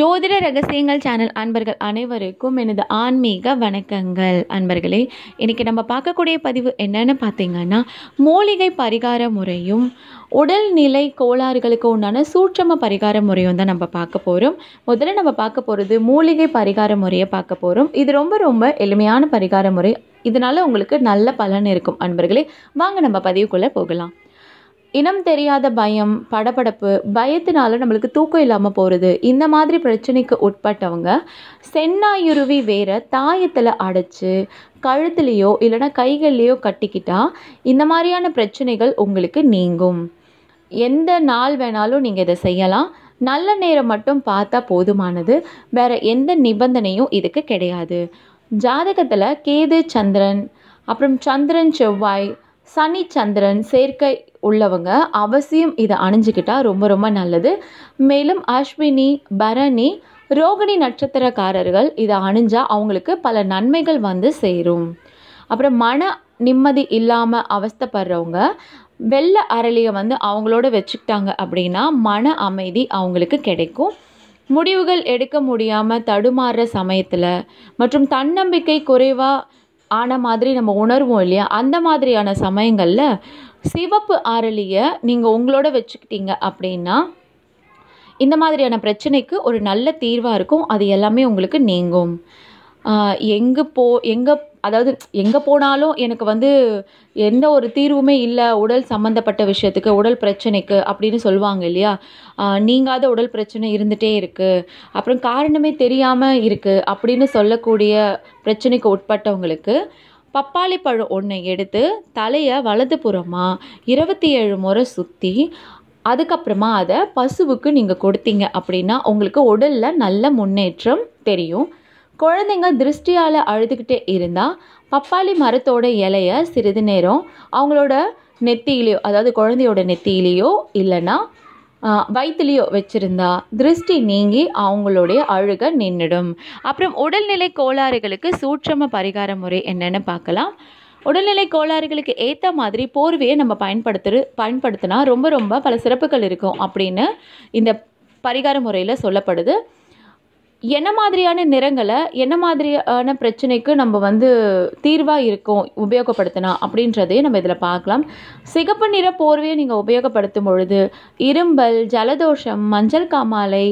ஜோதிட ரகசியங்கள் சேனல் அன்பர்கள் அனைவருக்கும் எனது ஆன்மீக வணக்கங்கள் அன்பர்களே இன்றைக்கி நம்ம பார்க்கக்கூடிய பதிவு என்னென்னு பார்த்தீங்கன்னா மூலிகை பரிகார முறையும் உடல்நிலை கோளாறுகளுக்கு உண்டான சூட்சம பரிகார முறையும் தான் நம்ம பார்க்க போகிறோம் முதல்ல நம்ம பார்க்க போகிறது மூலிகை பரிகார முறையை பார்க்க போகிறோம் இது ரொம்ப ரொம்ப எளிமையான பரிகார முறை இதனால் உங்களுக்கு நல்ல பலன் இருக்கும் அன்பர்களே வாங்க நம்ம பதிவுக்குள்ளே போகலாம் இனம் தெரியாத பயம் படபடப்பு பயத்தினால நம்மளுக்கு தூக்கம் இல்லாமல் போகிறது இந்த மாதிரி பிரச்சனைக்கு உட்பட்டவங்க சென்னாயுருவி வேற தாயத்தில் அடைச்சி கழுத்துலேயோ இல்லைனா கைகள்லேயோ கட்டிக்கிட்டால் இந்த மாதிரியான பிரச்சனைகள் உங்களுக்கு நீங்கும் எந்த நாள் வேணாலும் நீங்கள் இதை செய்யலாம் நல்ல நேரம் மட்டும் பார்த்தா போதுமானது வேறு எந்த நிபந்தனையும் இதுக்கு கிடையாது ஜாதகத்தில் கேது சந்திரன் அப்புறம் சந்திரன் செவ்வாய் சனி சந்திரன் சேர்க்கை உள்ளவங்க அவசியம் இதை அணிஞ்சிக்கிட்டால் ரொம்ப ரொம்ப நல்லது மேலும் அஸ்வினி பரணி ரோகிணி நட்சத்திரக்காரர்கள் இதை அணிஞ்சால் அவங்களுக்கு பல நன்மைகள் வந்து சேரும் அப்புறம் மன நிம்மதி இல்லாமல் அவஸ்தப்படுறவங்க வெள்ளை அரளியை வந்து அவங்களோட வச்சுக்கிட்டாங்க அப்படின்னா மன அமைதி அவங்களுக்கு கிடைக்கும் முடிவுகள் எடுக்க முடியாமல் தடுமாறுற சமயத்தில் மற்றும் தன்னம்பிக்கை குறைவாக ஆன மாதிரி நம்ம உணர்வோம் இல்லையா அந்த மாதிரியான சமயங்களில் சிவப்பு ஆரலியை நீங்கள் உங்களோட வச்சுக்கிட்டீங்க அப்படின்னா இந்த மாதிரியான பிரச்சனைக்கு ஒரு நல்ல தீர்வாக இருக்கும் அது எல்லாமே உங்களுக்கு நீங்கும் எங்கே போ எங்கே அதாவது எங்கே போனாலும் எனக்கு வந்து எந்த ஒரு தீர்வுமே இல்லை உடல் சம்மந்தப்பட்ட விஷயத்துக்கு உடல் பிரச்சனைக்கு அப்படின்னு சொல்லுவாங்க இல்லையா நீங்காத உடல் பிரச்சனை இருந்துகிட்டே இருக்குது அப்புறம் காரணமே தெரியாமல் இருக்குது அப்படின்னு சொல்லக்கூடிய பிரச்சனைக்கு உட்பட்டவங்களுக்கு பப்பாளி பழம் ஒன்று எடுத்து தலையை வலது புறமாக இருபத்தி ஏழு முறை சுற்றி அதுக்கப்புறமா அதை பசுவுக்கு நீங்கள் கொடுத்தீங்க அப்படின்னா உங்களுக்கு உடலில் நல்ல முன்னேற்றம் தெரியும் குழந்தைங்க திருஷ்டியால் அழுதுகிட்டே இருந்தால் பப்பாளி மரத்தோட இலையை சிறிது நேரம் அவங்களோட நெத்தியிலையோ அதாவது குழந்தையோட நெத்தியிலையோ இல்லைன்னா வயிற்றுலேயோ வச்சுருந்தா திருஷ்டி நீங்கி அவங்களுடைய அழுக நின்றுடும் அப்புறம் உடல்நிலை கோளாறுகளுக்கு சூட்சம பரிகார முறை என்னென்னு பார்க்கலாம் உடல்நிலை கோளாறுகளுக்கு ஏற்ற மாதிரி போர்வையை நம்ம பயன்படுத்துகிற பயன்படுத்தினா ரொம்ப ரொம்ப பல சிறப்புகள் இருக்கும் அப்படின்னு இந்த பரிகார முறையில் சொல்லப்படுது என்ன மாதிரியான நிறங்களை என்ன மாதிரியான பிரச்சனைக்கு நம்ம வந்து தீர்வாக இருக்கும் உபயோகப்படுத்தினா அப்படின்றதையும் நம்ம இதில் பார்க்கலாம் சிகப்பு நிற போர்வையை நீங்கள் உபயோகப்படுத்தும் பொழுது இரும்பல் ஜலதோஷம் மஞ்சள் காமாலை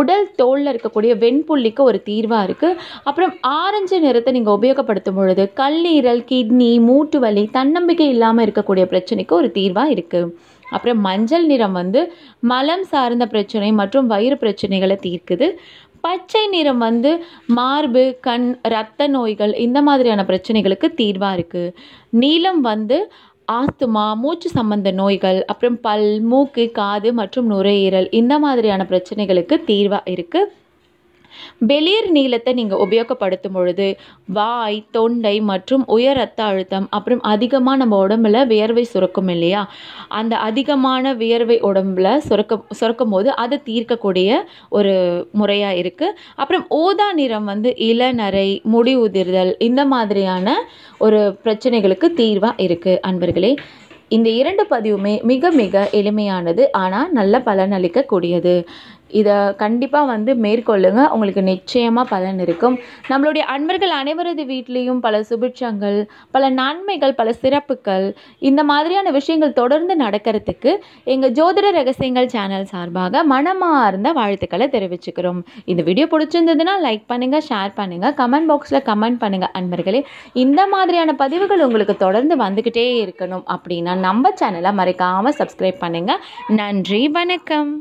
உடல் தோலில் இருக்கக்கூடிய வெண்புள்ளிக்கு ஒரு தீர்வாக இருக்குது அப்புறம் ஆரஞ்சு நிறத்தை நீங்கள் உபயோகப்படுத்தும் பொழுது கல்லீரல் கிட்னி மூட்டு வலி தன்னம்பிக்கை இல்லாமல் இருக்கக்கூடிய பிரச்சனைக்கு ஒரு தீர்வாக இருக்குது அப்புறம் மஞ்சள் நிறம் வந்து மலம் சார்ந்த பிரச்சனை மற்றும் வயிறு பிரச்சனைகளை தீர்க்குது பச்சை நிறம் வந்து மார்பு கண் இரத்த நோய்கள் இந்த மாதிரியான பிரச்சனைகளுக்கு தீர்வாக இருக்குது நீலம் வந்து ஆஸ்துமா மூச்சு சம்பந்த நோய்கள் அப்புறம் பல் மூக்கு காது மற்றும் நுரையீரல் இந்த மாதிரியான பிரச்சனைகளுக்கு தீர்வாக இருக்குது வெளிர் நீளத்தை நீங்கள் உபயோகப்படுத்தும் பொழுது வாய் தொண்டை மற்றும் உயர் ரத்த அழுத்தம் அப்புறம் அதிகமாக நம்ம உடம்புல வியர்வை சுரக்கும் இல்லையா அந்த அதிகமான வியர்வை உடம்புல சுரக்க சுரக்கும் போது அதை தீர்க்கக்கூடிய ஒரு முறையாக இருக்குது அப்புறம் ஓதா நிறம் வந்து இளநரை முடி உதிர்தல் இந்த மாதிரியான ஒரு பிரச்சனைகளுக்கு தீர்வாக இருக்குது அன்பர்களே இந்த இரண்டு பதிவுமே மிக மிக எளிமையானது ஆனால் நல்ல பலனளிக்கக்கூடியது இதை கண்டிப்பாக வந்து மேற்கொள்ளுங்க உங்களுக்கு நிச்சயமாக பலன் இருக்கும் நம்மளுடைய அன்பர்கள் அனைவரது வீட்லேயும் பல சுபிட்சங்கள் பல நன்மைகள் பல சிறப்புகள் இந்த மாதிரியான விஷயங்கள் தொடர்ந்து நடக்கிறதுக்கு எங்கள் ஜோதிட ரகசியங்கள் சேனல் சார்பாக மனமார்ந்த வாழ்த்துக்களை தெரிவிச்சுக்கிறோம் இந்த வீடியோ பிடிச்சிருந்ததுன்னா லைக் பண்ணுங்கள் ஷேர் பண்ணுங்கள் கமெண்ட் பாக்ஸில் கமெண்ட் பண்ணுங்கள் அன்பர்களே இந்த மாதிரியான பதிவுகள் உங்களுக்கு தொடர்ந்து வந்துக்கிட்டே இருக்கணும் அப்படின்னா நம்ம சேனலை மறைக்காமல் சப்ஸ்கிரைப் பண்ணுங்கள் நன்றி வணக்கம்